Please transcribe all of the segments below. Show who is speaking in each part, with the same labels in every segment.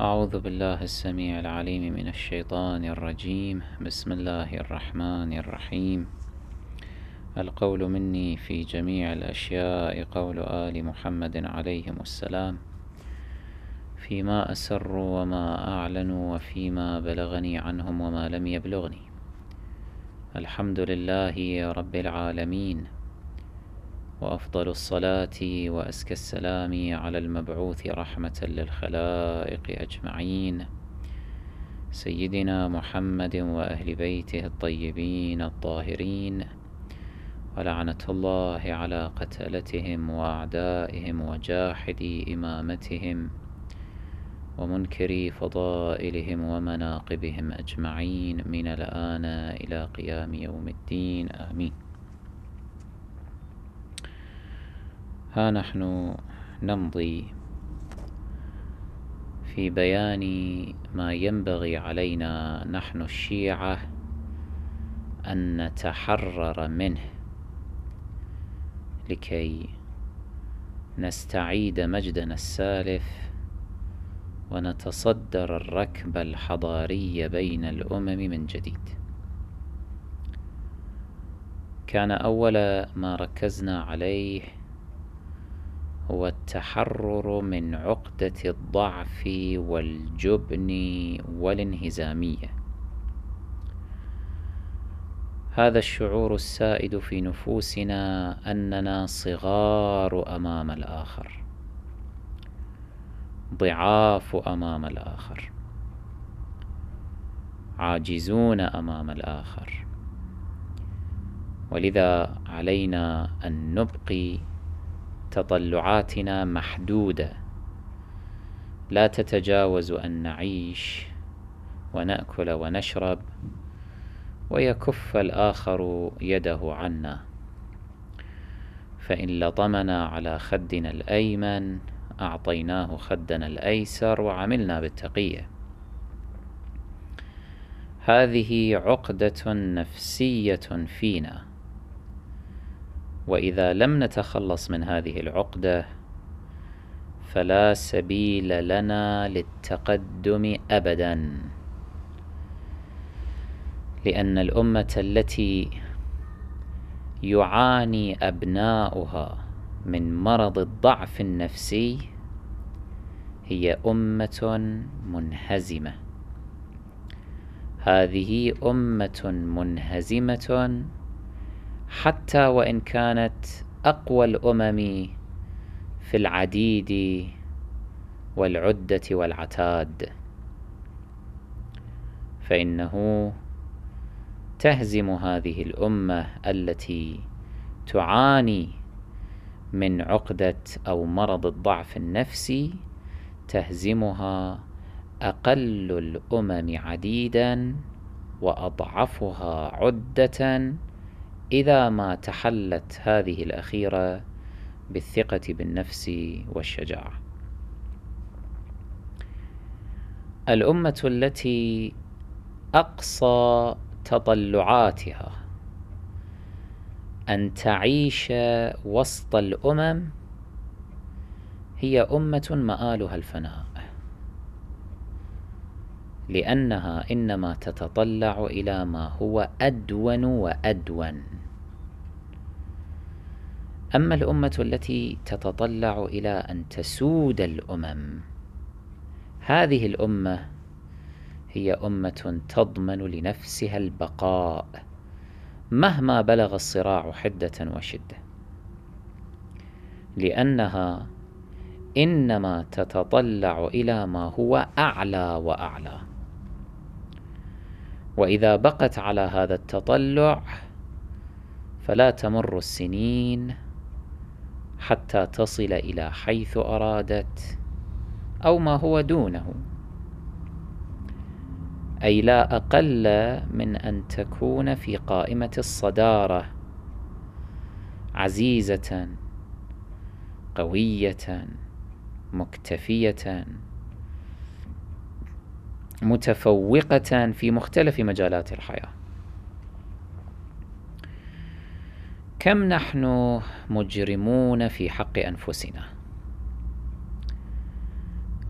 Speaker 1: أعوذ بالله السميع العليم من الشيطان الرجيم بسم الله الرحمن الرحيم القول مني في جميع الأشياء قول آل محمد عليهم السلام فيما أسر وما أعلن وفيما بلغني عنهم وما لم يبلغني الحمد لله رب العالمين وافضل الصلاه وازكى السلام على المبعوث رحمه للخلائق اجمعين سيدنا محمد واهل بيته الطيبين الطاهرين ولعنه الله على قتلتهم واعدائهم وجاحدي امامتهم ومنكري فضائلهم ومناقبهم اجمعين من الان الى قيام يوم الدين امين ها نحن نمضي في بيان ما ينبغي علينا نحن الشيعة أن نتحرر منه لكي نستعيد مجدنا السالف ونتصدر الركب الحضاري بين الأمم من جديد كان أول ما ركزنا عليه والتحرر من عقدة الضعف والجبن والانهزامية هذا الشعور السائد في نفوسنا أننا صغار أمام الآخر ضعاف أمام الآخر عاجزون أمام الآخر ولذا علينا أن نبقي تطلعاتنا محدودة لا تتجاوز أن نعيش ونأكل ونشرب ويكف الآخر يده عنا فإن لطمنا على خدنا الأيمن أعطيناه خدنا الأيسر وعملنا بالتقية هذه عقدة نفسية فينا واذا لم نتخلص من هذه العقده فلا سبيل لنا للتقدم ابدا لان الامه التي يعاني ابناؤها من مرض الضعف النفسي هي امه منهزمه هذه امه منهزمه حتى وإن كانت أقوى الأمم في العديد والعدة والعتاد فإنه تهزم هذه الأمة التي تعاني من عقدة أو مرض الضعف النفسي تهزمها أقل الأمم عديدا وأضعفها عدة إذا ما تحلت هذه الأخيرة بالثقة بالنفس والشجاعة. الأمة التي أقصى تطلعاتها أن تعيش وسط الأمم هي أمة مآلها الفناء لأنها إنما تتطلع إلى ما هو أدون وأدون أما الأمة التي تتطلع إلى أن تسود الأمم هذه الأمة هي أمة تضمن لنفسها البقاء مهما بلغ الصراع حدة وشدة لأنها إنما تتطلع إلى ما هو أعلى وأعلى وإذا بقت على هذا التطلع فلا تمر السنين حتى تصل إلى حيث أرادت أو ما هو دونه أي لا أقل من أن تكون في قائمة الصدارة عزيزة قوية مكتفية متفوقة في مختلف مجالات الحياة كم نحن مجرمون في حق انفسنا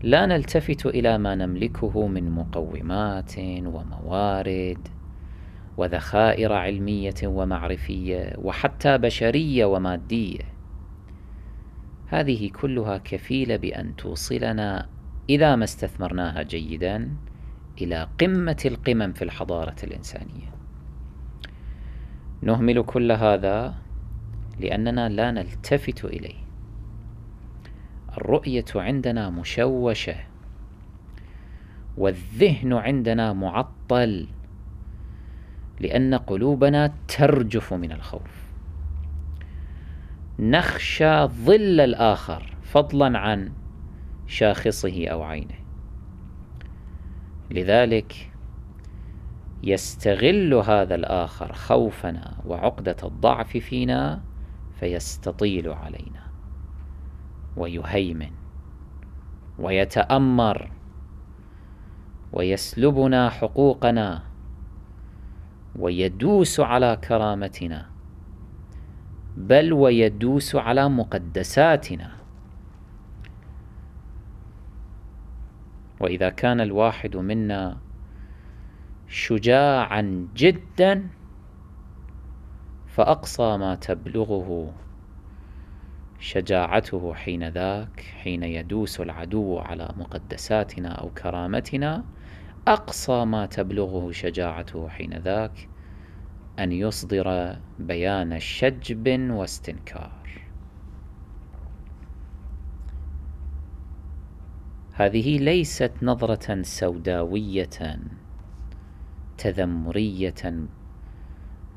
Speaker 1: لا نلتفت الى ما نملكه من مقومات وموارد وذخائر علميه ومعرفيه وحتى بشريه وماديه هذه كلها كفيله بان توصلنا اذا ما استثمرناها جيدا الى قمه القمم في الحضاره الانسانيه نهمل كل هذا لأننا لا نلتفت إليه الرؤية عندنا مشوشة والذهن عندنا معطل لأن قلوبنا ترجف من الخوف نخشى ظل الآخر فضلا عن شاخصه أو عينه لذلك يستغل هذا الآخر خوفنا وعقدة الضعف فينا فيستطيل علينا ويهيمن ويتأمر ويسلبنا حقوقنا ويدوس على كرامتنا بل ويدوس على مقدساتنا واذا كان الواحد منا شجاعا جدا فأقصى ما تبلغه شجاعته حين ذاك حين يدوس العدو على مقدساتنا أو كرامتنا أقصى ما تبلغه شجاعته حين ذاك أن يصدر بيان شجب واستنكار هذه ليست نظرة سوداوية تذمريه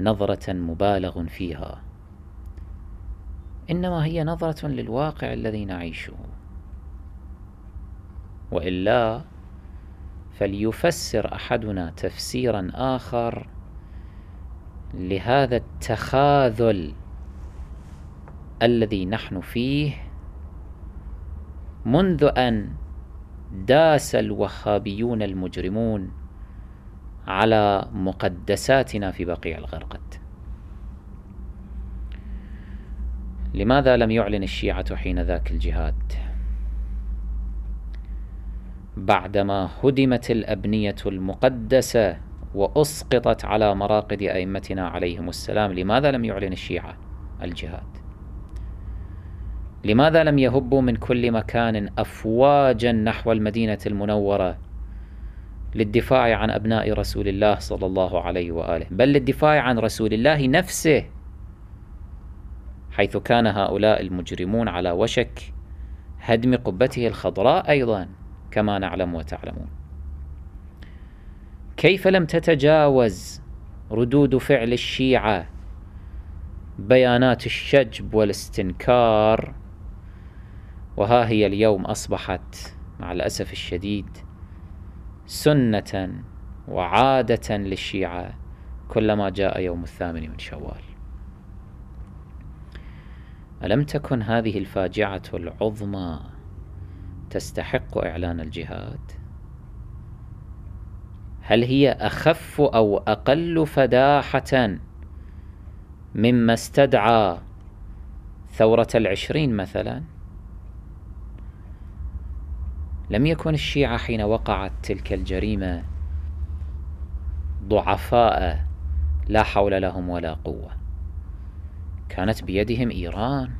Speaker 1: نظره مبالغ فيها انما هي نظره للواقع الذي نعيشه والا فليفسر احدنا تفسيرا اخر لهذا التخاذل الذي نحن فيه منذ ان داس الوهابيون المجرمون على مقدساتنا في بقيع الغرقد لماذا لم يعلن الشيعة حين ذاك الجهاد؟ بعدما هدمت الأبنية المقدسة وأسقطت على مراقد أئمتنا عليهم السلام لماذا لم يعلن الشيعة الجهاد؟ لماذا لم يهبوا من كل مكان أفواجا نحو المدينة المنورة للدفاع عن أبناء رسول الله صلى الله عليه وآله بل للدفاع عن رسول الله نفسه حيث كان هؤلاء المجرمون على وشك هدم قبته الخضراء أيضا كما نعلم وتعلمون كيف لم تتجاوز ردود فعل الشيعة بيانات الشجب والاستنكار وها هي اليوم أصبحت مع الأسف الشديد سنة وعادة للشيعة كلما جاء يوم الثامن من شوال ألم تكن هذه الفاجعة العظمى تستحق إعلان الجهاد؟ هل هي أخف أو أقل فداحة مما استدعى ثورة العشرين مثلاً؟ لم يكن الشيعة حين وقعت تلك الجريمة ضعفاء لا حول لهم ولا قوة كانت بيدهم إيران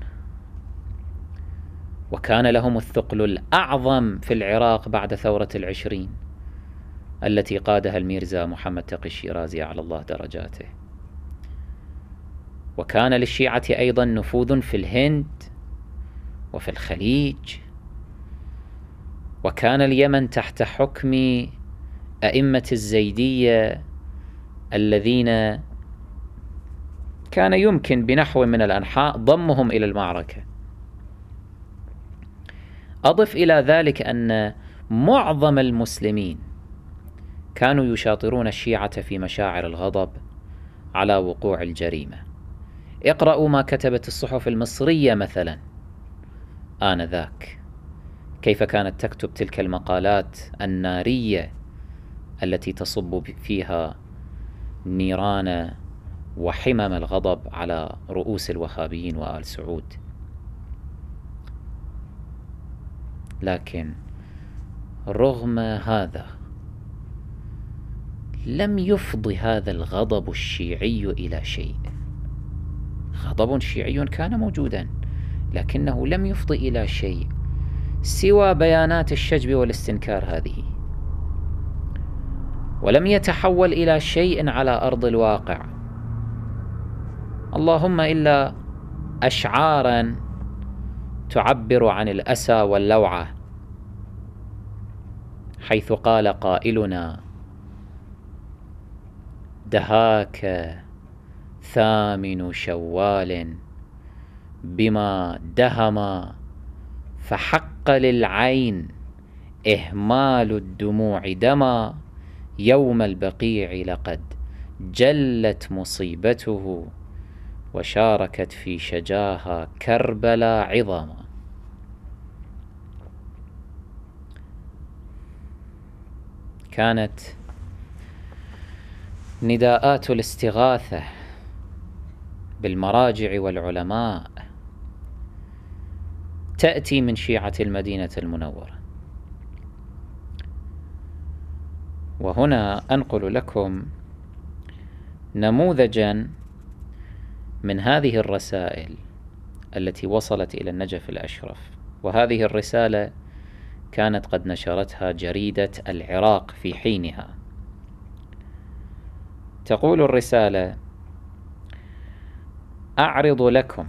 Speaker 1: وكان لهم الثقل الأعظم في العراق بعد ثورة العشرين التي قادها الميرزا محمد تقي الشيرازي على الله درجاته وكان للشيعة أيضا نفوذ في الهند وفي الخليج وكان اليمن تحت حكم أئمة الزيدية الذين كان يمكن بنحو من الأنحاء ضمهم إلى المعركة أضف إلى ذلك أن معظم المسلمين كانوا يشاطرون الشيعة في مشاعر الغضب على وقوع الجريمة اقرأوا ما كتبت الصحف المصرية مثلا آنذاك كيف كانت تكتب تلك المقالات الناريه التي تصب فيها نيران وحمم الغضب على رؤوس الوهابيين وال سعود لكن رغم هذا لم يفضي هذا الغضب الشيعي الى شيء غضب شيعي كان موجودا لكنه لم يفضي الى شيء سوى بيانات الشجب والاستنكار هذه ولم يتحول الى شيء على ارض الواقع اللهم الا اشعارا تعبر عن الاسى واللوعه حيث قال قائلنا دهاك ثامن شوال بما دهم فحق حق للعين إهمال الدموع دما يوم البقيع لقد جلت مصيبته وشاركت في شجاها كربلا عظما كانت نداءات الاستغاثة بالمراجع والعلماء تأتي من شيعة المدينة المنورة وهنا أنقل لكم نموذجا من هذه الرسائل التي وصلت إلى النجف الأشرف وهذه الرسالة كانت قد نشرتها جريدة العراق في حينها تقول الرسالة أعرض لكم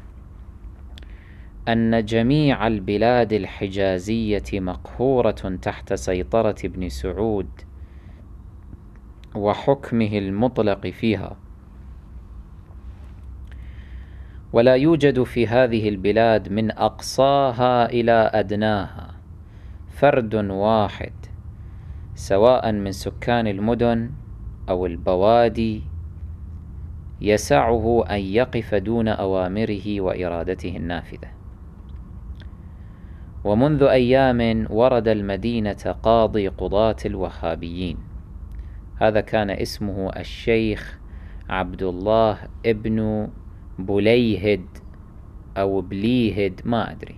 Speaker 1: أن جميع البلاد الحجازية مقهورة تحت سيطرة ابن سعود وحكمه المطلق فيها ولا يوجد في هذه البلاد من أقصاها إلى أدناها فرد واحد سواء من سكان المدن أو البوادي يسعه أن يقف دون أوامره وإرادته النافذة ومنذ أيام ورد المدينة قاضي قضاة الوهابيين هذا كان اسمه الشيخ عبد الله ابن بليهد أو بليهد ما أدري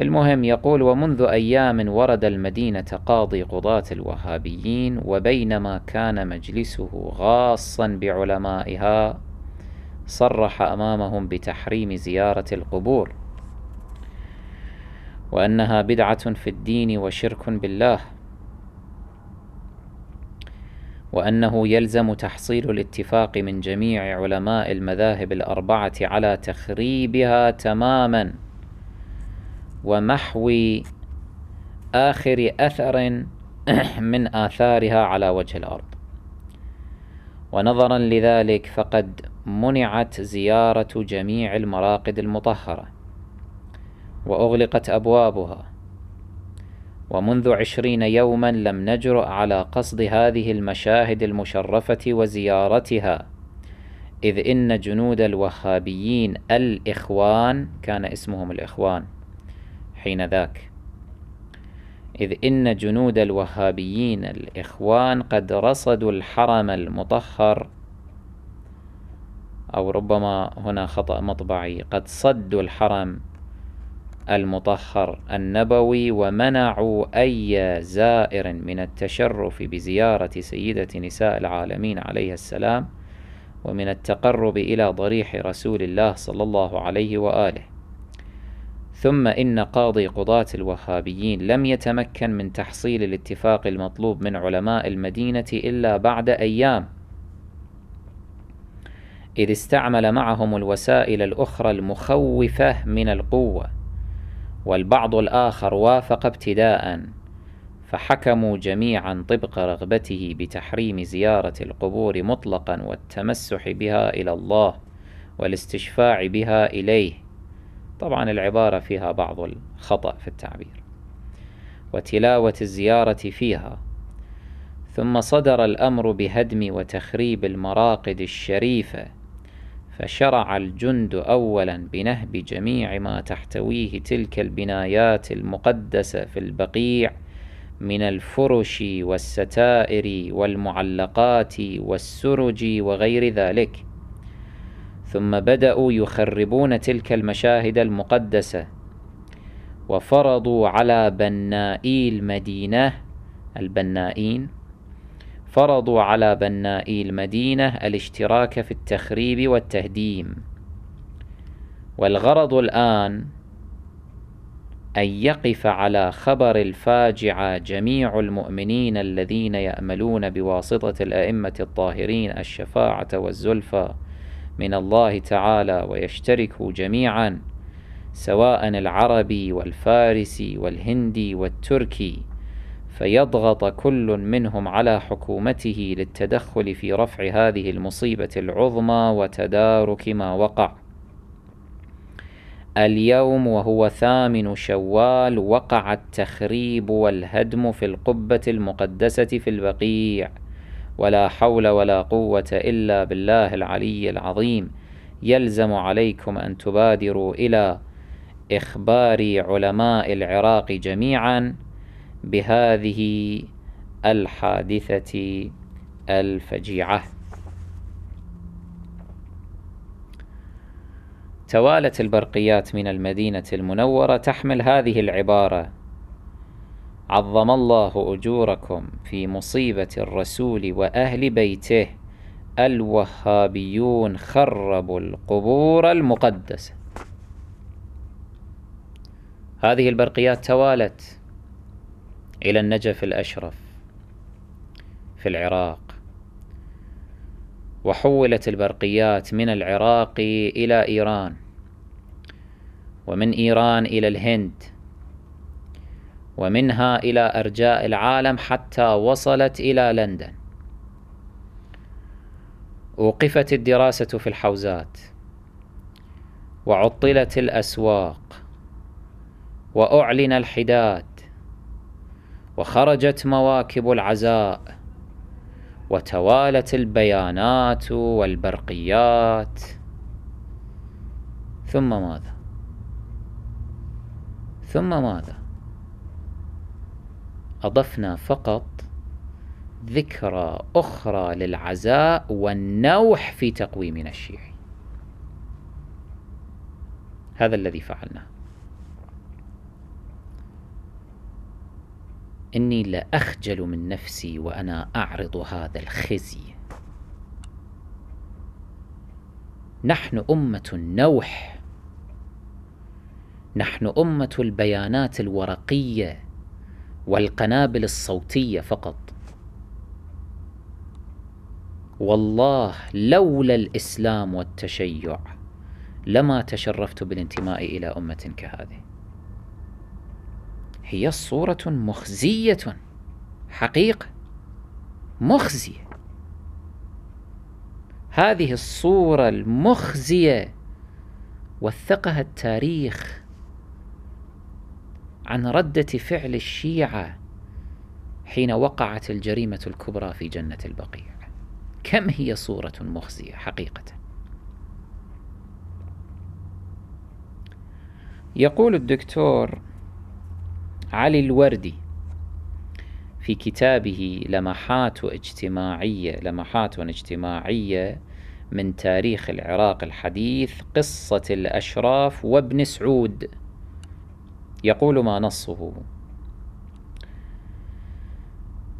Speaker 1: المهم يقول ومنذ أيام ورد المدينة قاضي قضاة الوهابيين وبينما كان مجلسه غاصا بعلمائها صرح أمامهم بتحريم زيارة القبور وأنها بدعة في الدين وشرك بالله وأنه يلزم تحصيل الاتفاق من جميع علماء المذاهب الأربعة على تخريبها تماما ومحو آخر أثر من آثارها على وجه الأرض ونظرا لذلك فقد منعت زيارة جميع المراقد المطهرة وأغلقت أبوابها ومنذ عشرين يوما لم نجرؤ على قصد هذه المشاهد المشرفة وزيارتها إذ إن جنود الوهابيين الإخوان كان اسمهم الإخوان حين ذاك إذ إن جنود الوهابيين الإخوان قد رصدوا الحرم المطهر أو ربما هنا خطأ مطبعي قد صدوا الحرم المطهر النبوي ومنعوا أي زائر من التشرف بزيارة سيدة نساء العالمين عليه السلام ومن التقرب إلى ضريح رسول الله صلى الله عليه وآله ثم إن قاضي قضاة الوهابيين لم يتمكن من تحصيل الاتفاق المطلوب من علماء المدينة إلا بعد أيام إذ استعمل معهم الوسائل الأخرى المخوفة من القوة والبعض الآخر وافق ابتداء فحكموا جميعا طبق رغبته بتحريم زيارة القبور مطلقا والتمسح بها إلى الله والاستشفاع بها إليه طبعا العبارة فيها بعض الخطأ في التعبير وتلاوة الزيارة فيها ثم صدر الأمر بهدم وتخريب المراقد الشريفة فشرع الجند أولا بنهب جميع ما تحتويه تلك البنايات المقدسة في البقيع من الفرش والستائر والمعلقات والسرج وغير ذلك ثم بدأوا يخربون تلك المشاهد المقدسة وفرضوا على بنائي المدينة البنائين فرضوا على بنائي المدينة الاشتراك في التخريب والتهديم والغرض الآن أن يقف على خبر الفاجعة جميع المؤمنين الذين يأملون بواسطة الأئمة الطاهرين الشفاعة والزلفى من الله تعالى ويشتركوا جميعا سواء العربي والفارسي والهندي والتركي فيضغط كل منهم على حكومته للتدخل في رفع هذه المصيبة العظمى وتدارك ما وقع. اليوم وهو ثامن شوال وقع التخريب والهدم في القبة المقدسة في البقيع ولا حول ولا قوة إلا بالله العلي العظيم يلزم عليكم أن تبادروا إلى إخبار علماء العراق جميعاً بهذه الحادثة الفجيعة توالت البرقيات من المدينة المنورة تحمل هذه العبارة عظم الله أجوركم في مصيبة الرسول وأهل بيته الوهابيون خربوا القبور المقدسة هذه البرقيات توالت إلى النجف الأشرف في العراق وحولت البرقيات من العراق إلى إيران ومن إيران إلى الهند ومنها إلى أرجاء العالم حتى وصلت إلى لندن أوقفت الدراسة في الحوزات وعطلت الأسواق وأعلن الحداد وخرجت مواكب العزاء وتوالت البيانات والبرقيات ثم ماذا ثم ماذا اضفنا فقط ذكرى اخرى للعزاء والنوح في تقويمنا الشيعي هذا الذي فعلناه إني لأخجل من نفسي وأنا أعرض هذا الخزي نحن أمة النوح نحن أمة البيانات الورقية والقنابل الصوتية فقط والله لولا الإسلام والتشيع لما تشرفت بالانتماء إلى أمة كهذه هي صورة مخزية حقيقة مخزية هذه الصورة المخزية وثقها التاريخ عن ردة فعل الشيعة حين وقعت الجريمة الكبرى في جنة البقيع كم هي صورة مخزية حقيقة يقول الدكتور علي الوردي في كتابه لمحات اجتماعية لمحات اجتماعية من تاريخ العراق الحديث قصة الأشراف وابن سعود يقول ما نصه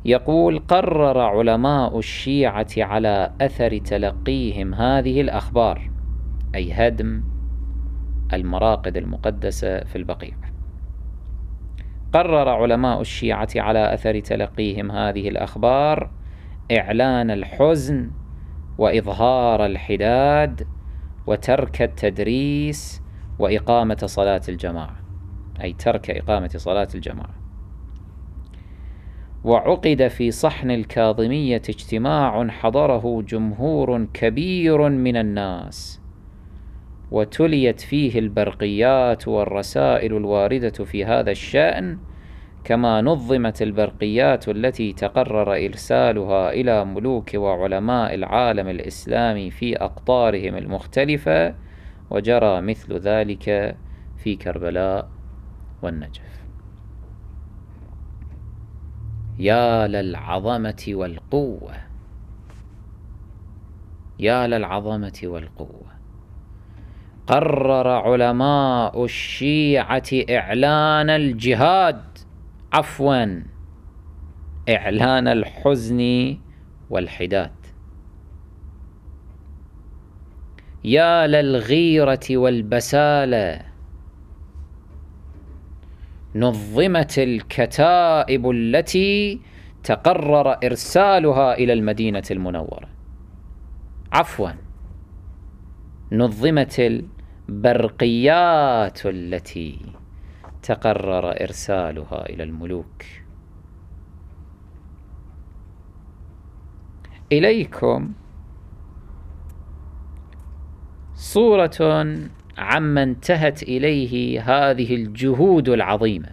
Speaker 1: يقول قرر علماء الشيعة على أثر تلقيهم هذه الأخبار أي هدم المراقد المقدسة في البقيع قرر علماء الشيعة على أثر تلقيهم هذه الأخبار إعلان الحزن وإظهار الحداد وترك التدريس وإقامة صلاة الجماعة أي ترك إقامة صلاة الجماعة وعقد في صحن الكاظمية اجتماع حضره جمهور كبير من الناس وتليت فيه البرقيات والرسائل الوارده في هذا الشان كما نظمت البرقيات التي تقرر ارسالها الى ملوك وعلماء العالم الاسلامي في اقطارهم المختلفه وجرى مثل ذلك في كربلاء والنجف يا للعظمه والقوه يا للعظمه والقوه قرر علماء الشيعة إعلان الجهاد عفوا إعلان الحزن والحداد يا للغيرة والبسالة نظمت الكتائب التي تقرر إرسالها إلى المدينة المنورة عفوا نظمت برقيات التي تقرر إرسالها إلى الملوك إليكم صورة عما انتهت إليه هذه الجهود العظيمة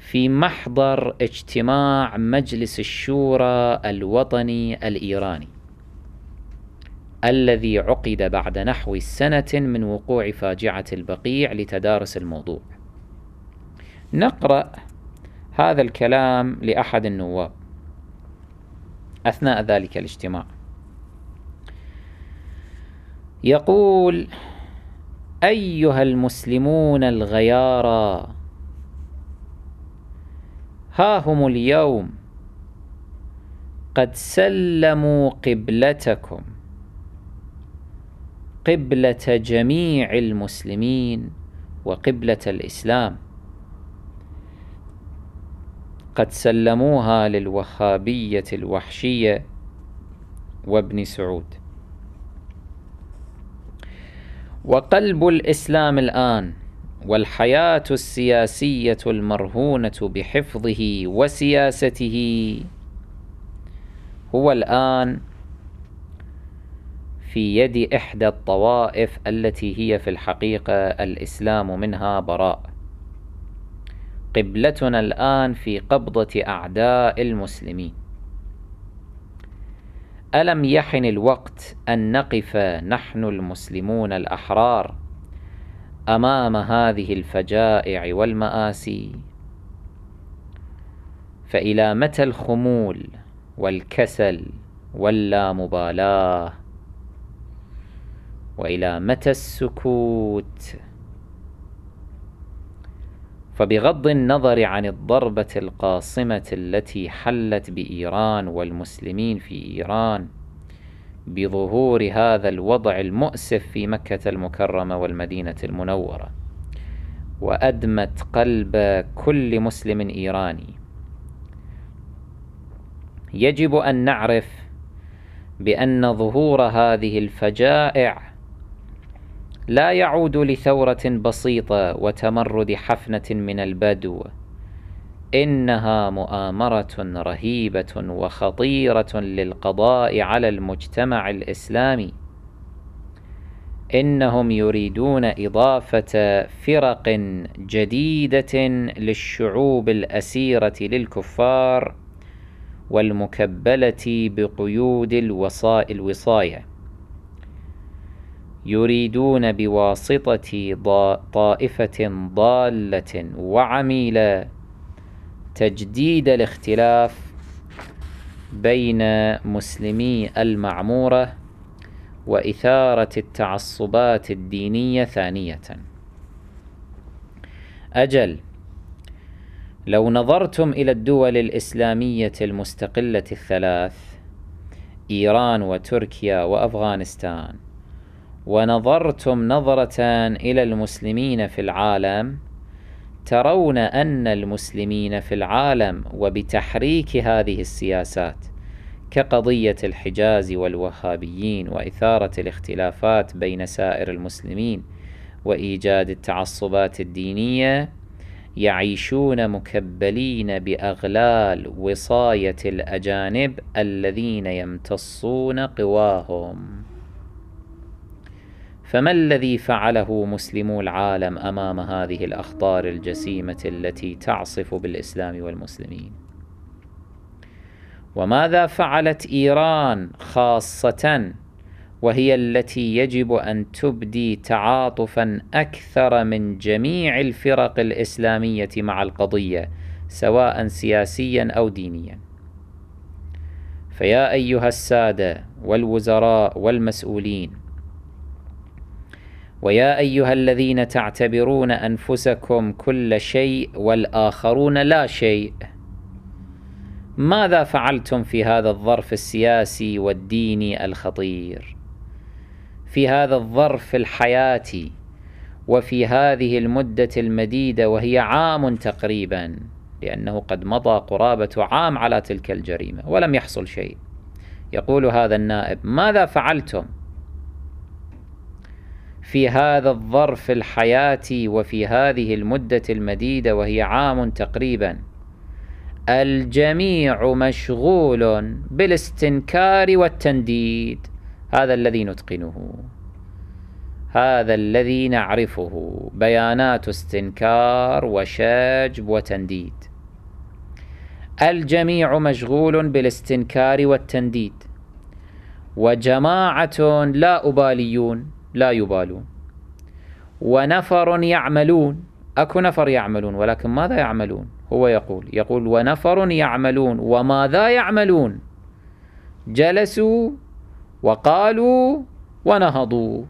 Speaker 1: في محضر اجتماع مجلس الشورى الوطني الإيراني الذي عقد بعد نحو سنة من وقوع فاجعة البقيع لتدارس الموضوع. نقرأ هذا الكلام لأحد النواب أثناء ذلك الاجتماع. يقول: أيها المسلمون الغيارى ها هم اليوم قد سلموا قبلتكم قبلة جميع المسلمين وقبلة الإسلام قد سلموها للوهابية الوحشية وابن سعود وقلب الإسلام الآن والحياة السياسية المرهونة بحفظه وسياسته هو الآن في يد إحدى الطوائف التي هي في الحقيقة الإسلام منها براء قبلتنا الآن في قبضة أعداء المسلمين ألم يحن الوقت أن نقف نحن المسلمون الأحرار أمام هذه الفجائع والمآسي فإلى متى الخمول والكسل واللامبالاة والى متى السكوت فبغض النظر عن الضربه القاصمه التي حلت بايران والمسلمين في ايران بظهور هذا الوضع المؤسف في مكه المكرمه والمدينه المنوره وادمت قلب كل مسلم ايراني يجب ان نعرف بان ظهور هذه الفجائع لا يعود لثورة بسيطة وتمرد حفنة من البدو إنها مؤامرة رهيبة وخطيرة للقضاء على المجتمع الإسلامي إنهم يريدون إضافة فرق جديدة للشعوب الأسيرة للكفار والمكبلة بقيود الوصاية يريدون بواسطة طائفة ضالة وعميلة تجديد الاختلاف بين مسلمي المعمورة وإثارة التعصبات الدينية ثانية أجل لو نظرتم إلى الدول الإسلامية المستقلة الثلاث إيران وتركيا وأفغانستان ونظرتم نظرة إلى المسلمين في العالم ترون أن المسلمين في العالم وبتحريك هذه السياسات كقضية الحجاز والوهابيين وإثارة الاختلافات بين سائر المسلمين وإيجاد التعصبات الدينية يعيشون مكبلين باغلال وصايه الاجانب الذين يمتصون قواهم فما الذي فعله مسلمو العالم امام هذه الاخطار الجسيمه التي تعصف بالاسلام والمسلمين وماذا فعلت ايران خاصه وهي التي يجب ان تبدي تعاطفا اكثر من جميع الفرق الاسلاميه مع القضيه سواء سياسيا او دينيا فيا ايها الساده والوزراء والمسؤولين ويا أيها الذين تعتبرون أنفسكم كل شيء والآخرون لا شيء ماذا فعلتم في هذا الظرف السياسي والديني الخطير في هذا الظرف الحياتي وفي هذه المدة المديدة وهي عام تقريبا لأنه قد مضى قرابة عام على تلك الجريمة ولم يحصل شيء يقول هذا النائب ماذا فعلتم في هذا الظرف الحياتي وفي هذه المدة المديدة وهي عام تقريبا الجميع مشغول بالاستنكار والتنديد هذا الذي نتقنه هذا الذي نعرفه بيانات استنكار وشجب وتنديد الجميع مشغول بالاستنكار والتنديد وجماعة لا أباليون لا يبالون ونفر يعملون أكو نفر يعملون ولكن ماذا يعملون هو يقول يقول ونفر يعملون وماذا يعملون جلسوا وقالوا ونهضوا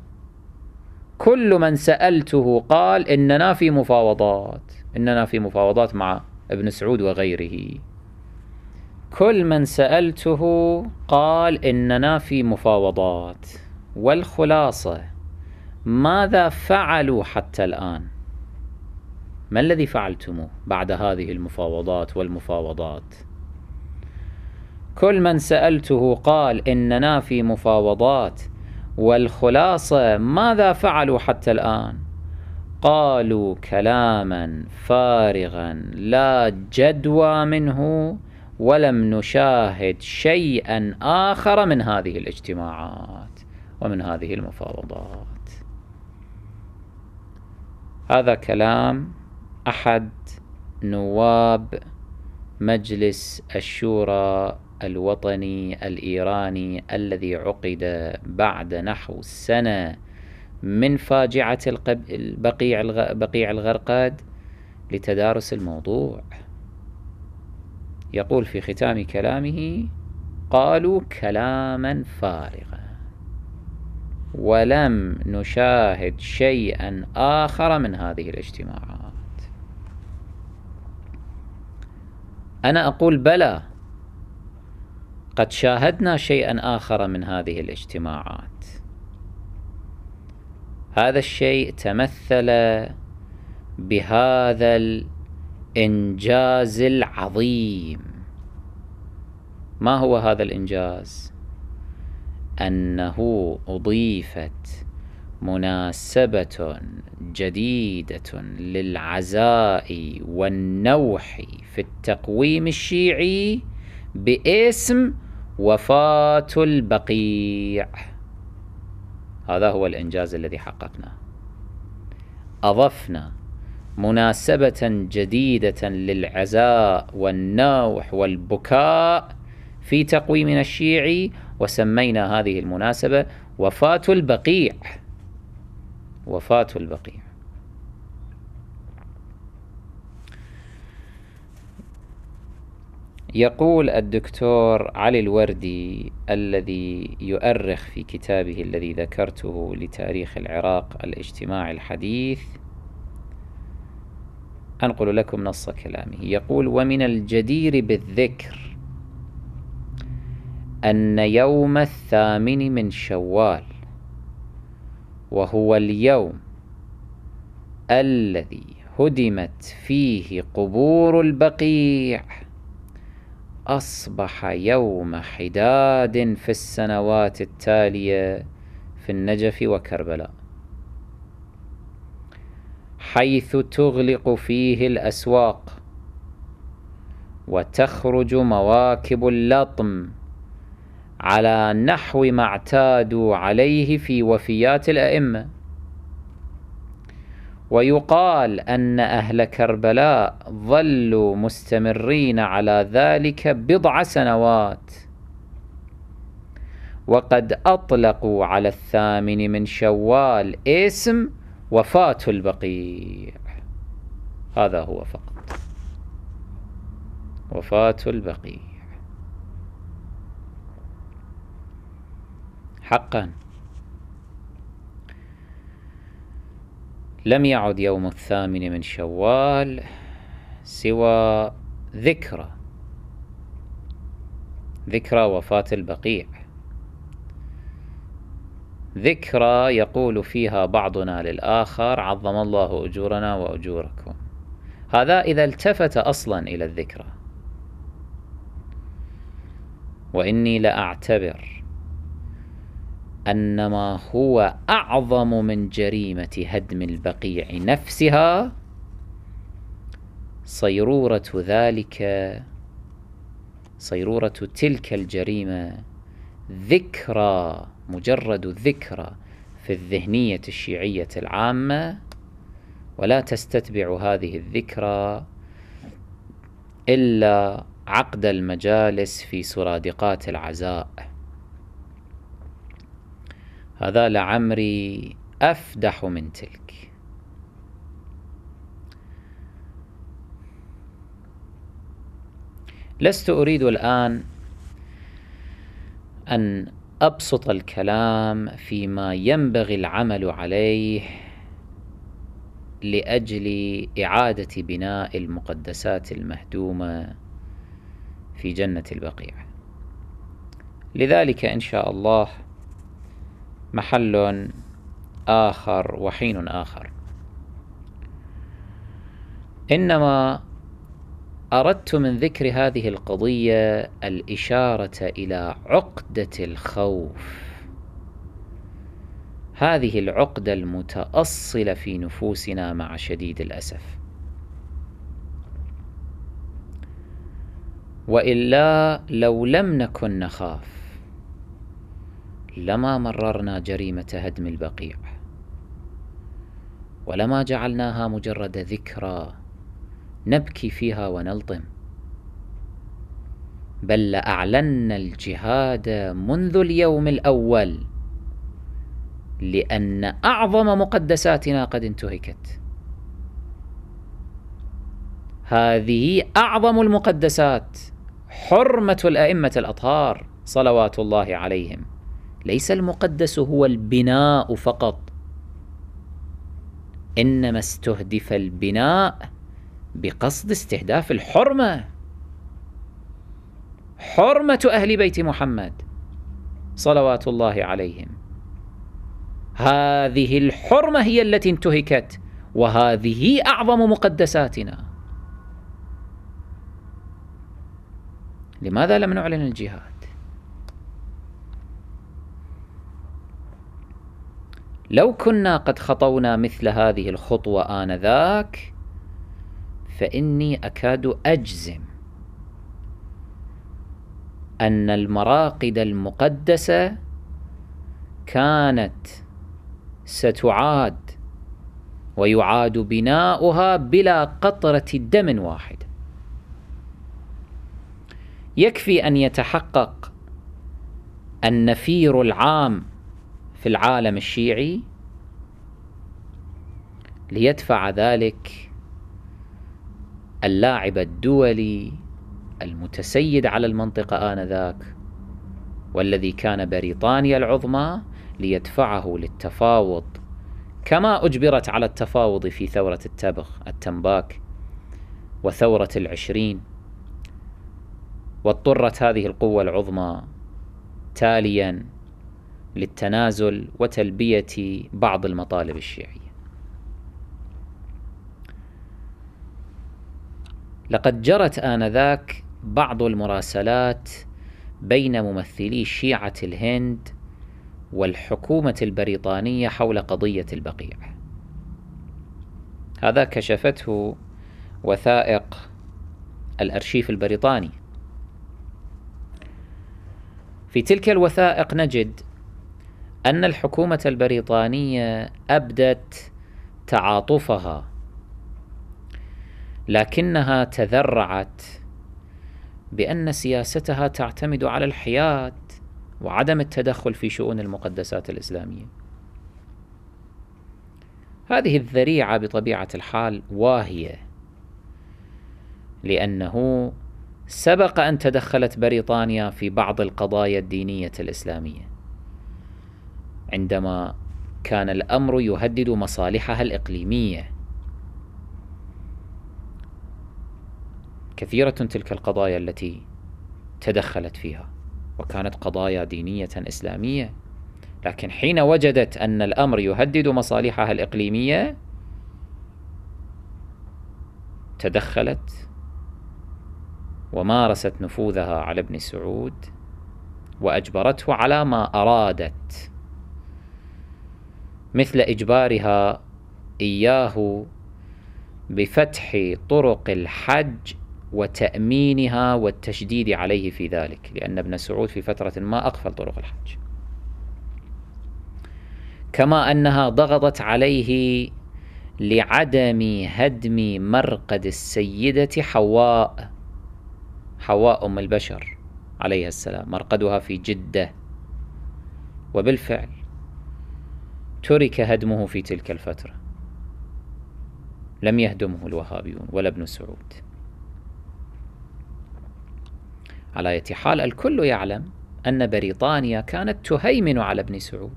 Speaker 1: كل من سألته قال إننا في مفاوضات إننا في مفاوضات مع ابن سعود وغيره كل من سألته قال إننا في مفاوضات والخلاصة ماذا فعلوا حتى الآن؟ ما الذي فعلتموه بعد هذه المفاوضات والمفاوضات؟ كل من سألته قال إننا في مفاوضات والخلاصة ماذا فعلوا حتى الآن؟ قالوا كلاما فارغا لا جدوى منه ولم نشاهد شيئا آخر من هذه الاجتماعات ومن هذه المفاوضات هذا كلام أحد نواب مجلس الشورى الوطني الإيراني الذي عقد بعد نحو سنة من فاجعة بقيع بقيع الغرقاد لتدارس الموضوع يقول في ختام كلامه قالوا كلاما فارغا ولم نشاهد شيئا آخر من هذه الاجتماعات أنا أقول بلى قد شاهدنا شيئا آخر من هذه الاجتماعات هذا الشيء تمثل بهذا الإنجاز العظيم ما هو هذا الإنجاز؟ أنه أضيفت مناسبة جديدة للعزاء والنوح في التقويم الشيعي باسم وفاة البقيع هذا هو الإنجاز الذي حققناه أضفنا مناسبة جديدة للعزاء والنوح والبكاء في تقويمنا الشيعي وسمينا هذه المناسبة وفاة البقيع وفاة البقيع يقول الدكتور علي الوردي الذي يؤرخ في كتابه الذي ذكرته لتاريخ العراق الاجتماعي الحديث أنقل لكم نص كلامه يقول ومن الجدير بالذكر أن يوم الثامن من شوال وهو اليوم الذي هدمت فيه قبور البقيع أصبح يوم حداد في السنوات التالية في النجف وكربلاء حيث تغلق فيه الأسواق وتخرج مواكب اللطم على نحو ما اعتادوا عليه في وفيات الأئمة ويقال أن أهل كربلاء ظلوا مستمرين على ذلك بضع سنوات وقد أطلقوا على الثامن من شوال اسم وفاة البقيع هذا هو فقط وفاة البقيع حقا لم يعد يوم الثامن من شوال سوى ذكرى ذكرى وفاة البقيع ذكرى يقول فيها بعضنا للآخر عظم الله أجورنا وأجوركم هذا إذا التفت أصلا إلى الذكرى وإني لأعتبر أن ما هو أعظم من جريمة هدم البقيع نفسها صيرورة ذلك صيرورة تلك الجريمة ذكرى مجرد ذكرى في الذهنية الشيعية العامة ولا تستتبع هذه الذكرى إلا عقد المجالس في سرادقات العزاء هذا لعمري أفدح من تلك لست أريد الآن أن أبسط الكلام فيما ينبغي العمل عليه لأجل إعادة بناء المقدسات المهدومة في جنة البقيع لذلك إن شاء الله محل آخر وحين آخر إنما أردت من ذكر هذه القضية الإشارة إلى عقدة الخوف هذه العقدة المتأصلة في نفوسنا مع شديد الأسف وإلا لو لم نكن نخاف لما مررنا جريمة هدم البقيع ولما جعلناها مجرد ذكرى نبكي فيها ونلطم بل لأعلنا الجهاد منذ اليوم الأول لأن أعظم مقدساتنا قد انتهكت هذه أعظم المقدسات حرمة الأئمة الأطهار صلوات الله عليهم ليس المقدس هو البناء فقط انما استهدف البناء بقصد استهداف الحرمه حرمه اهل بيت محمد صلوات الله عليهم هذه الحرمه هي التي انتهكت وهذه اعظم مقدساتنا لماذا لم نعلن الجهاد لو كنا قد خطونا مثل هذه الخطوة آنذاك فإني أكاد أجزم أن المراقد المقدسة كانت ستعاد ويعاد بناؤها بلا قطرة دم واحد يكفي أن يتحقق النفير العام في العالم الشيعي ليدفع ذلك اللاعب الدولي المتسيد على المنطقة آنذاك والذي كان بريطانيا العظمى ليدفعه للتفاوض كما أجبرت على التفاوض في ثورة التبغ التنباك وثورة العشرين واضطرت هذه القوة العظمى تاليا للتنازل وتلبية بعض المطالب الشيعية لقد جرت آنذاك بعض المراسلات بين ممثلي شيعة الهند والحكومة البريطانية حول قضية البقيع هذا كشفته وثائق الأرشيف البريطاني في تلك الوثائق نجد أن الحكومة البريطانية أبدت تعاطفها لكنها تذرعت بأن سياستها تعتمد على الحياد وعدم التدخل في شؤون المقدسات الإسلامية. هذه الذريعة بطبيعة الحال واهية لأنه سبق أن تدخلت بريطانيا في بعض القضايا الدينية الإسلامية عندما كان الأمر يهدد مصالحها الإقليمية كثيرة تلك القضايا التي تدخلت فيها وكانت قضايا دينية إسلامية لكن حين وجدت أن الأمر يهدد مصالحها الإقليمية تدخلت ومارست نفوذها على ابن سعود وأجبرته على ما أرادت مثل إجبارها إياه بفتح طرق الحج وتأمينها والتشديد عليه في ذلك لأن ابن سعود في فترة ما أقفل طرق الحج كما أنها ضغطت عليه لعدم هدم مرقد السيدة حواء حواء أم البشر عليها السلام مرقدها في جدة وبالفعل ترك هدمه في تلك الفترة لم يهدمه الوهابيون ولا ابن سعود على أي حال الكل يعلم أن بريطانيا كانت تهيمن على ابن سعود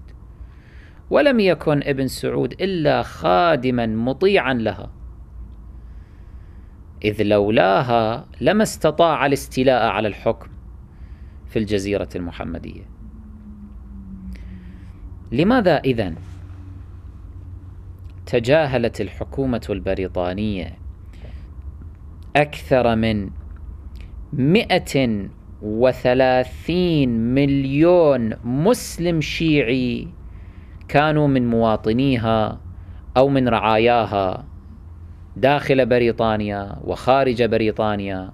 Speaker 1: ولم يكن ابن سعود إلا خادما مطيعا لها إذ لولاها لما استطاع الاستيلاء على الحكم في الجزيرة المحمدية لماذا إذن تجاهلت الحكومة البريطانية أكثر من 130 مليون مسلم شيعي كانوا من مواطنيها أو من رعاياها داخل بريطانيا وخارج بريطانيا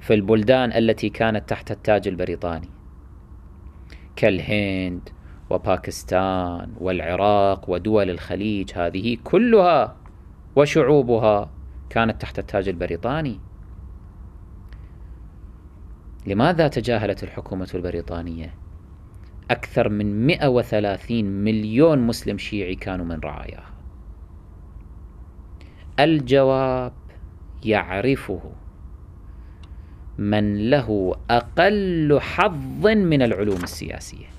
Speaker 1: في البلدان التي كانت تحت التاج البريطاني كالهند وباكستان والعراق ودول الخليج هذه كلها وشعوبها كانت تحت التاج البريطاني لماذا تجاهلت الحكومة البريطانية أكثر من 130 مليون مسلم شيعي كانوا من رعاياها الجواب يعرفه من له أقل حظ من العلوم السياسية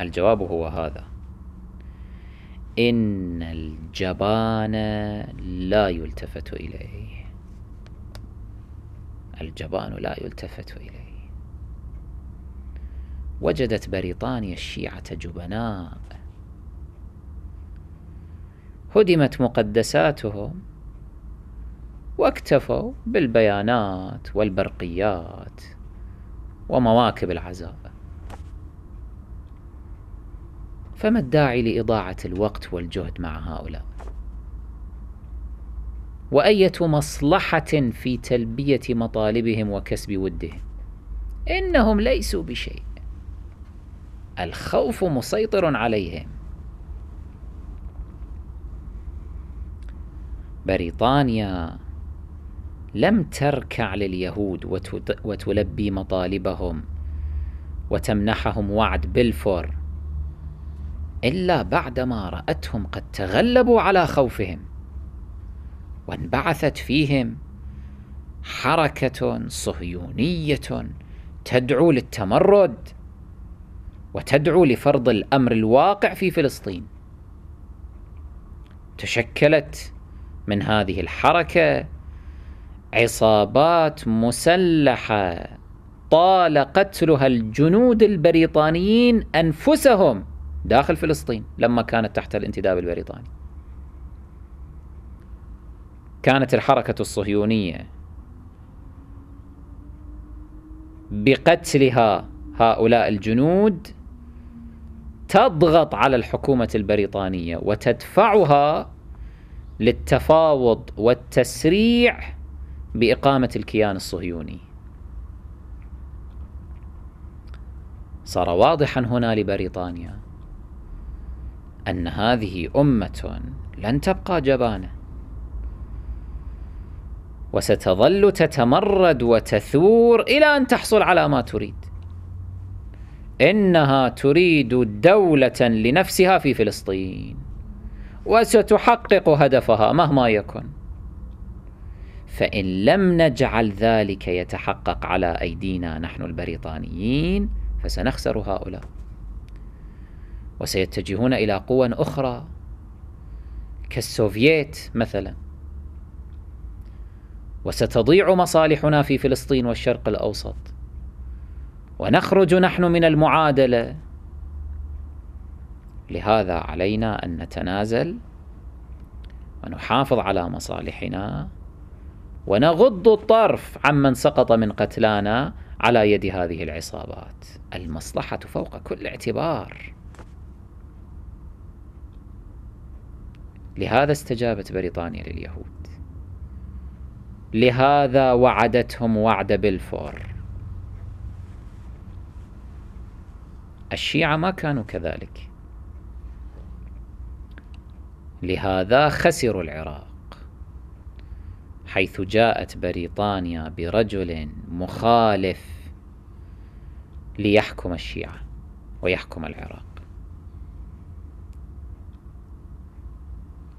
Speaker 1: الجواب هو هذا إن الجبان لا يلتفت إليه الجبان لا يلتفت إليه وجدت بريطانيا الشيعة جبناء هدمت مقدساتهم واكتفوا بالبيانات والبرقيات ومواكب العزاء فما الداعي لإضاعة الوقت والجهد مع هؤلاء وأية مصلحة في تلبية مطالبهم وكسب ودهم إنهم ليسوا بشيء الخوف مسيطر عليهم بريطانيا لم تركع لليهود وتلبي مطالبهم وتمنحهم وعد بلفور إلا بعدما رأتهم قد تغلبوا على خوفهم وانبعثت فيهم حركة صهيونية تدعو للتمرد وتدعو لفرض الأمر الواقع في فلسطين تشكلت من هذه الحركة عصابات مسلحة طال قتلها الجنود البريطانيين أنفسهم داخل فلسطين لما كانت تحت الانتداب البريطاني كانت الحركة الصهيونية بقتلها هؤلاء الجنود تضغط على الحكومة البريطانية وتدفعها للتفاوض والتسريع بإقامة الكيان الصهيوني. صار واضحا هنا لبريطانيا أن هذه أمة لن تبقى جبانة وستظل تتمرد وتثور إلى أن تحصل على ما تريد إنها تريد دولة لنفسها في فلسطين وستحقق هدفها مهما يكن فإن لم نجعل ذلك يتحقق على أيدينا نحن البريطانيين فسنخسر هؤلاء وسيتجهون إلى قوى أخرى كالسوفييت مثلا وستضيع مصالحنا في فلسطين والشرق الأوسط ونخرج نحن من المعادلة لهذا علينا أن نتنازل ونحافظ على مصالحنا ونغض الطرف عمن سقط من قتلانا على يد هذه العصابات المصلحة فوق كل اعتبار لهذا استجابت بريطانيا لليهود لهذا وعدتهم وعد بلفور الشيعة ما كانوا كذلك لهذا خسروا العراق حيث جاءت بريطانيا برجل مخالف ليحكم الشيعة ويحكم العراق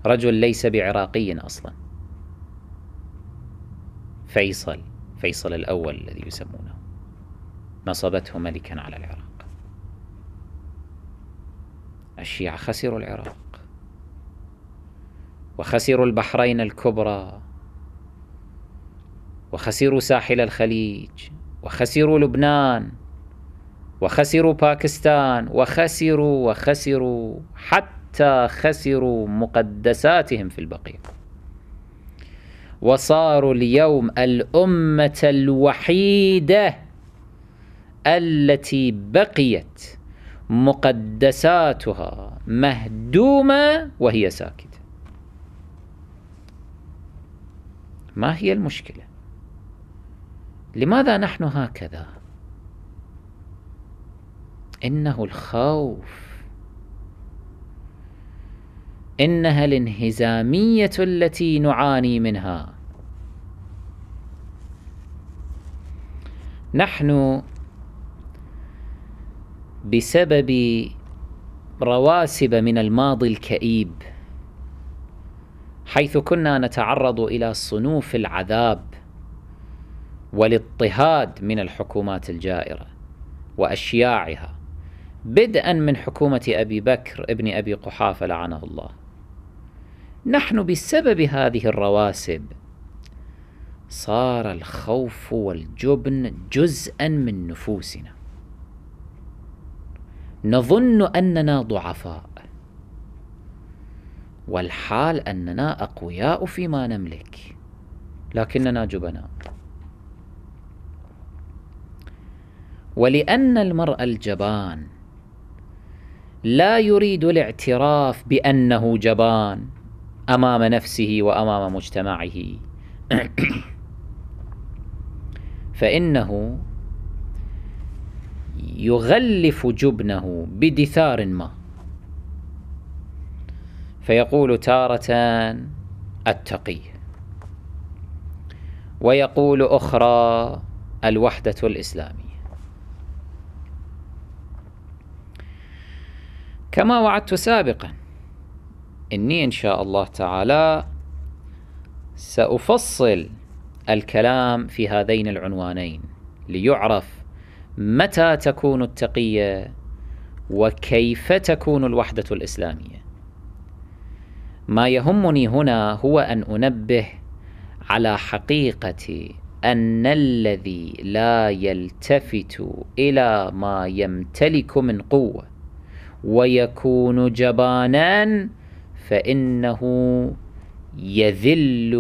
Speaker 1: رجل ليس بعراقي أصلا فيصل فيصل الأول الذي يسمونه نصبته ملكا على العراق الشيعة خسروا العراق وخسروا البحرين الكبرى وخسروا ساحل الخليج وخسروا لبنان وخسروا باكستان وخسروا وخسروا حتى حتى خسروا مقدساتهم في البقيع وصاروا اليوم الأمة الوحيدة التي بقيت مقدساتها مهدومة وهي ساكتة ما هي المشكلة؟ لماذا نحن هكذا؟ إنه الخوف إنها الانهزامية التي نعاني منها نحن بسبب رواسب من الماضي الكئيب حيث كنا نتعرض الى صنوف العذاب والاضطهاد من الحكومات الجائره واشياعها بدءا من حكومه ابي بكر ابن ابي قحافه لعنه الله نحن بسبب هذه الرواسب صار الخوف والجبن جزءا من نفوسنا نظن اننا ضعفاء والحال اننا اقوياء فيما نملك لكننا جبناء ولان المرء الجبان لا يريد الاعتراف بانه جبان امام نفسه وامام مجتمعه فانه يغلف جبنه بدثار ما فيقول تارة التقي ويقول أخرى الوحدة الإسلامية كما وعدت سابقا اني ان شاء الله تعالى سافصل الكلام في هذين العنوانين ليعرف متى تكون التقيه وكيف تكون الوحده الاسلاميه ما يهمني هنا هو ان انبه على حقيقه ان الذي لا يلتفت الى ما يمتلك من قوه ويكون جبانا فإنه يذل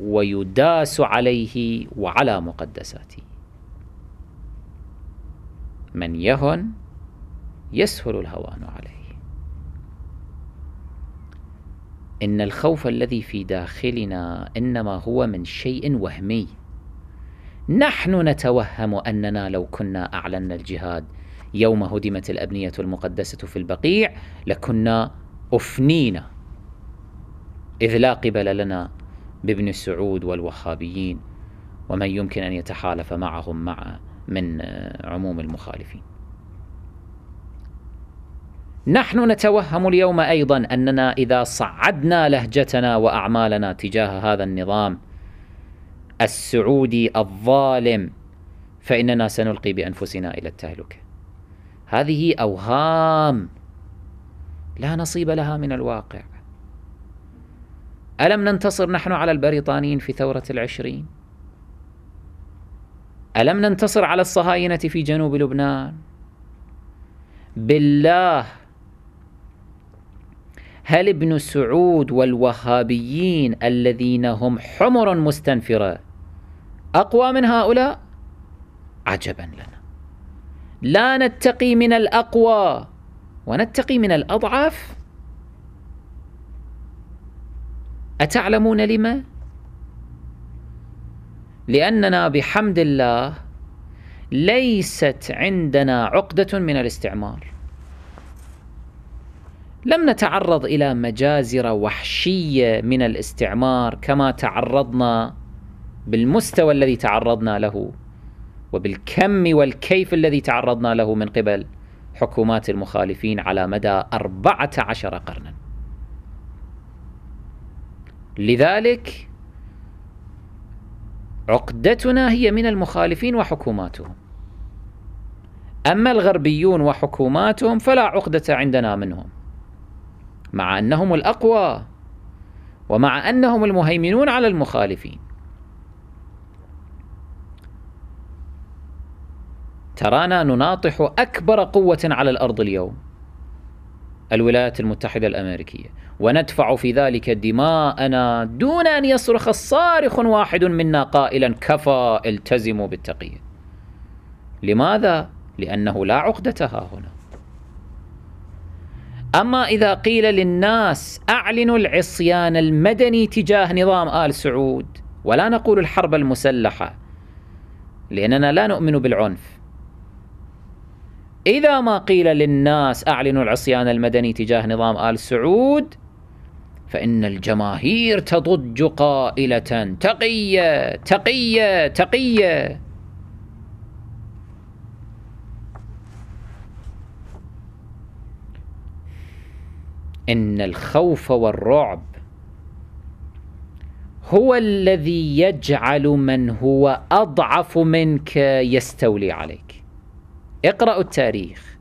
Speaker 1: ويداس عليه وعلى مقدساته من يهن يسهل الهوان عليه إن الخوف الذي في داخلنا إنما هو من شيء وهمي نحن نتوهم أننا لو كنا أعلنا الجهاد يوم هدمت الأبنية المقدسة في البقيع لكنا أفنينا إذ لا قبل لنا بابن سعود والوهابيين ومن يمكن أن يتحالف معهم مع من آه، عموم المخالفين نحن نتوهم اليوم أيضا أننا إذا صعدنا لهجتنا وأعمالنا تجاه هذا النظام السعودي الظالم فإننا سنلقي بأنفسنا إلى التهلكة هذه أوهام لا نصيب لها من الواقع ألم ننتصر نحن على البريطانيين في ثورة العشرين؟ ألم ننتصر على الصهاينة في جنوب لبنان؟ بالله هل ابن سعود والوهابيين الذين هم حمر مستنفرة أقوى من هؤلاء؟ عجبا لنا لا نتقي من الأقوى ونتقي من الأضعف أتعلمون لما؟ لأننا بحمد الله ليست عندنا عقدة من الاستعمار. لم نتعرض إلى مجازر وحشية من الاستعمار كما تعرضنا بالمستوى الذي تعرضنا له وبالكم والكيف الذي تعرضنا له من قبل حكومات المخالفين على مدى أربعة عشر قرنا لذلك عقدتنا هي من المخالفين وحكوماتهم أما الغربيون وحكوماتهم فلا عقدة عندنا منهم مع أنهم الأقوى ومع أنهم المهيمنون على المخالفين ترانا نناطح أكبر قوة على الأرض اليوم الولايات المتحدة الأمريكية وندفع في ذلك دماءنا دون أن يصرخ صارخ واحد منا قائلا كفى التزموا بالتقية لماذا؟ لأنه لا عقدتها هنا أما إذا قيل للناس أعلنوا العصيان المدني تجاه نظام آل سعود ولا نقول الحرب المسلحة لأننا لا نؤمن بالعنف إذا ما قيل للناس أعلنوا العصيان المدني تجاه نظام آل سعود فإن الجماهير تضج قائلة تقية تقية تقية إن الخوف والرعب هو الذي يجعل من هو أضعف منك يستولي عليك اقرأوا التاريخ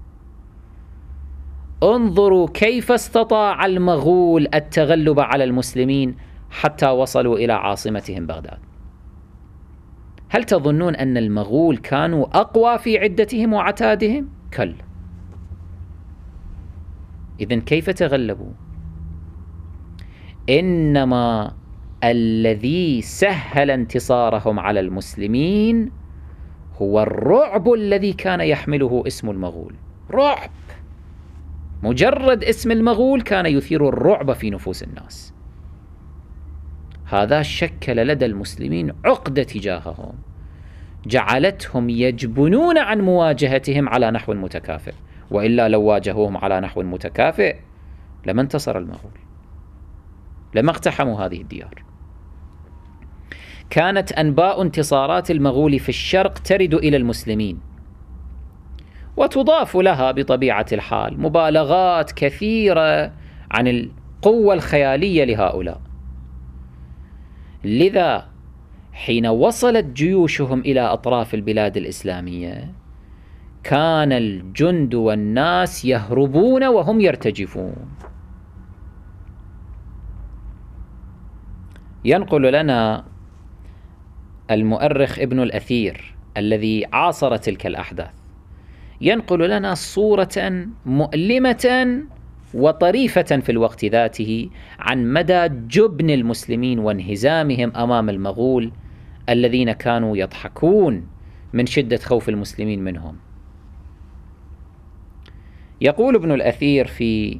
Speaker 1: انظروا كيف استطاع المغول التغلب على المسلمين حتى وصلوا إلى عاصمتهم بغداد هل تظنون أن المغول كانوا أقوى في عدتهم وعتادهم؟ كلا إذا كيف تغلبوا؟ إنما الذي سهل انتصارهم على المسلمين هو الرعب الذي كان يحمله اسم المغول رعب مجرد اسم المغول كان يثير الرعب في نفوس الناس هذا شكل لدى المسلمين عقده تجاههم جعلتهم يجبنون عن مواجهتهم على نحو متكافئ والا لو واجهوهم على نحو متكافئ لما انتصر المغول لما اقتحموا هذه الديار كانت أنباء انتصارات المغول في الشرق ترد إلى المسلمين وتضاف لها بطبيعة الحال مبالغات كثيرة عن القوة الخيالية لهؤلاء لذا حين وصلت جيوشهم إلى أطراف البلاد الإسلامية كان الجند والناس يهربون وهم يرتجفون ينقل لنا المؤرخ ابن الأثير الذي عاصر تلك الأحداث ينقل لنا صورة مؤلمة وطريفة في الوقت ذاته عن مدى جبن المسلمين وانهزامهم أمام المغول الذين كانوا يضحكون من شدة خوف المسلمين منهم. يقول ابن الأثير في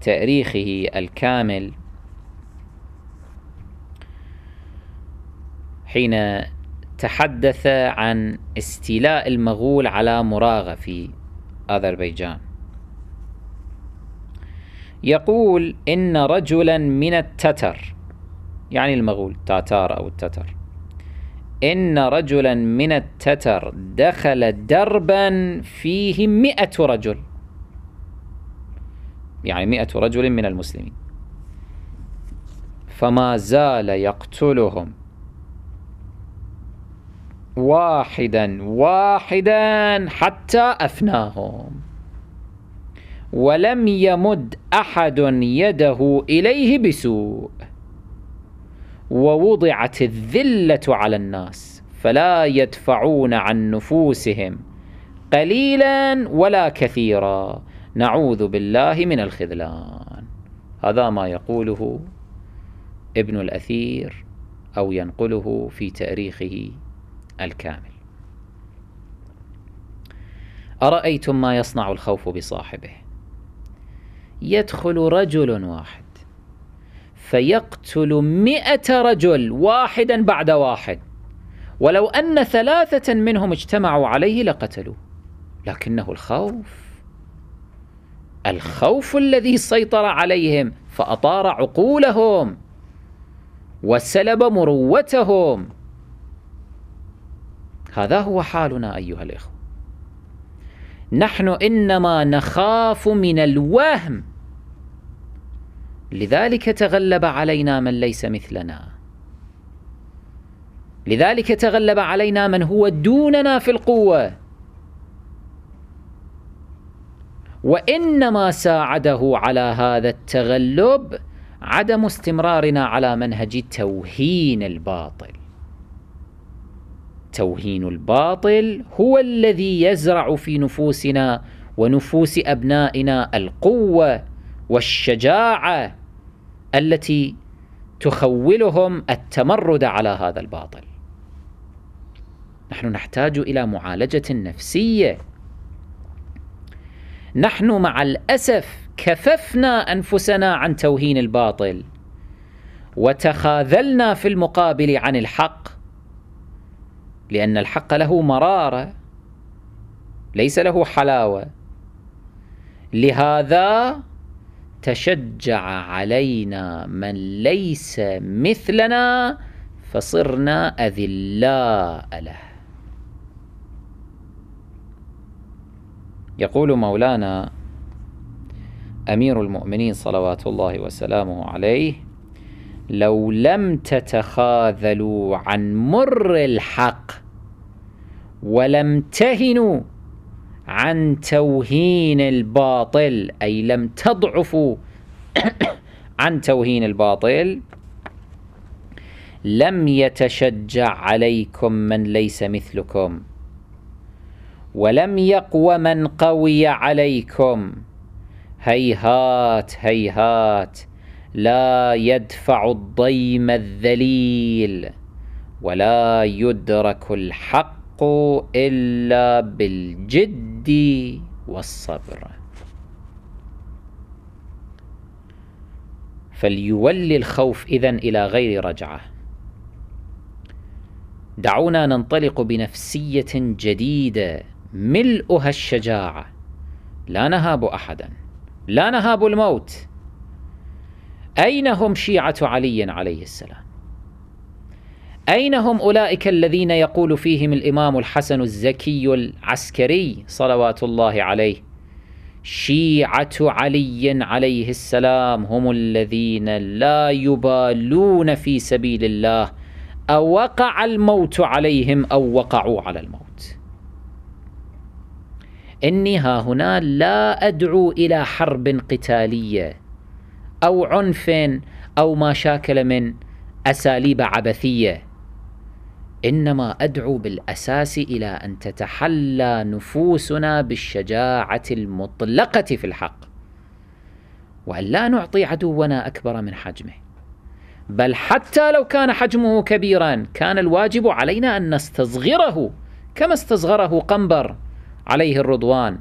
Speaker 1: تاريخه الكامل حين تحدث عن استيلاء المغول على مراغه في اذربيجان يقول ان رجلا من التتر يعني المغول تاتار او التتر ان رجلا من التتر دخل دربا فيه مئة رجل يعني مئة رجل من المسلمين فما زال يقتلهم واحدا واحدا حتى أفناهم ولم يمد أحد يده إليه بسوء ووضعت الذلة على الناس فلا يدفعون عن نفوسهم قليلا ولا كثيرا نعوذ بالله من الخذلان هذا ما يقوله ابن الأثير أو ينقله في تاريخه الكامل أرأيتم ما يصنع الخوف بصاحبه يدخل رجل واحد فيقتل مئة رجل واحدا بعد واحد ولو أن ثلاثة منهم اجتمعوا عليه لقتلوه لكنه الخوف الخوف الذي سيطر عليهم فأطار عقولهم وسلب مروتهم هذا هو حالنا أيها الإخوة نحن إنما نخاف من الوهم لذلك تغلب علينا من ليس مثلنا لذلك تغلب علينا من هو دوننا في القوة وإنما ساعده على هذا التغلب عدم استمرارنا على منهج توهين الباطل التوهين الباطل هو الذي يزرع في نفوسنا ونفوس ابنائنا القوه والشجاعه التي تخولهم التمرد على هذا الباطل نحن نحتاج الى معالجه نفسيه نحن مع الاسف كففنا انفسنا عن توهين الباطل وتخاذلنا في المقابل عن الحق لأن الحق له مرارة ليس له حلاوة لهذا تشجع علينا من ليس مثلنا فصرنا أذلاء له يقول مولانا أمير المؤمنين صلوات الله وسلامه عليه لو لم تتخاذلوا عن مر الحق ولم تهنوا عن توهين الباطل أي لم تضعفوا عن توهين الباطل لم يتشجع عليكم من ليس مثلكم ولم يقوى من قوي عليكم هيهات هيهات لا يدفع الضيم الذليل ولا يدرك الحق الا بالجد والصبر فليولي الخوف اذا الى غير رجعه دعونا ننطلق بنفسيه جديده ملؤها الشجاعه لا نهاب احدا لا نهاب الموت أين هم شيعة علي عليه السلام؟ أين هم أولئك الذين يقول فيهم الإمام الحسن الزكي العسكري صلوات الله عليه شيعة علي عليه السلام هم الذين لا يبالون في سبيل الله أو وقع الموت عليهم أو وقعوا على الموت إني ها هنا لا أدعو إلى حرب قتالية أو عنف أو ما شاكل من أساليب عبثية إنما أدعو بالأساس إلى أن تتحلى نفوسنا بالشجاعة المطلقة في الحق وأن لا نعطي عدونا أكبر من حجمه بل حتى لو كان حجمه كبيرا كان الواجب علينا أن نستصغره كما استصغره قنبر عليه الرضوان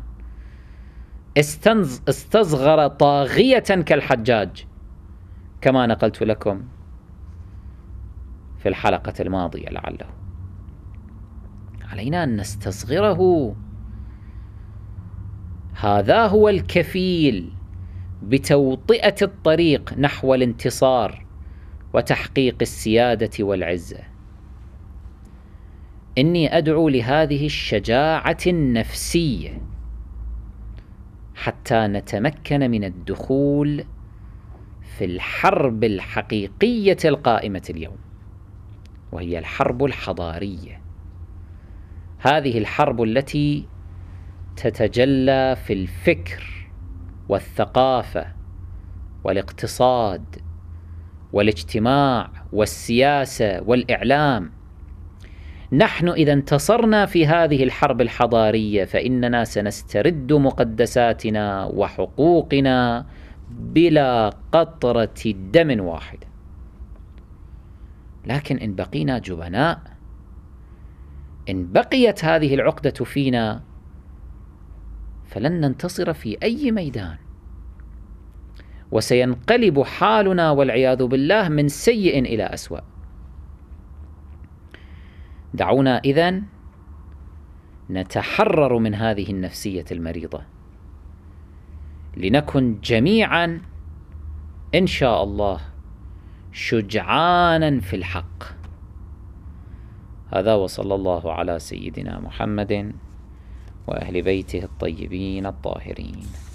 Speaker 1: استصغر طاغية كالحجاج كما نقلت لكم في الحلقة الماضية لعله علينا أن نستصغره هذا هو الكفيل بتوطئة الطريق نحو الانتصار وتحقيق السيادة والعزة إني أدعو لهذه الشجاعة النفسية حتى نتمكن من الدخول في الحرب الحقيقية القائمة اليوم وهي الحرب الحضارية هذه الحرب التي تتجلى في الفكر والثقافة والاقتصاد والاجتماع والسياسة والإعلام نحن اذا انتصرنا في هذه الحرب الحضاريه فاننا سنسترد مقدساتنا وحقوقنا بلا قطره دم واحده لكن ان بقينا جبناء ان بقيت هذه العقده فينا فلن ننتصر في اي ميدان وسينقلب حالنا والعياذ بالله من سيء الى اسوأ دعونا إذا نتحرر من هذه النفسية المريضة لنكن جميعا إن شاء الله شجعانا في الحق هذا وصلى الله على سيدنا محمد وأهل بيته الطيبين الطاهرين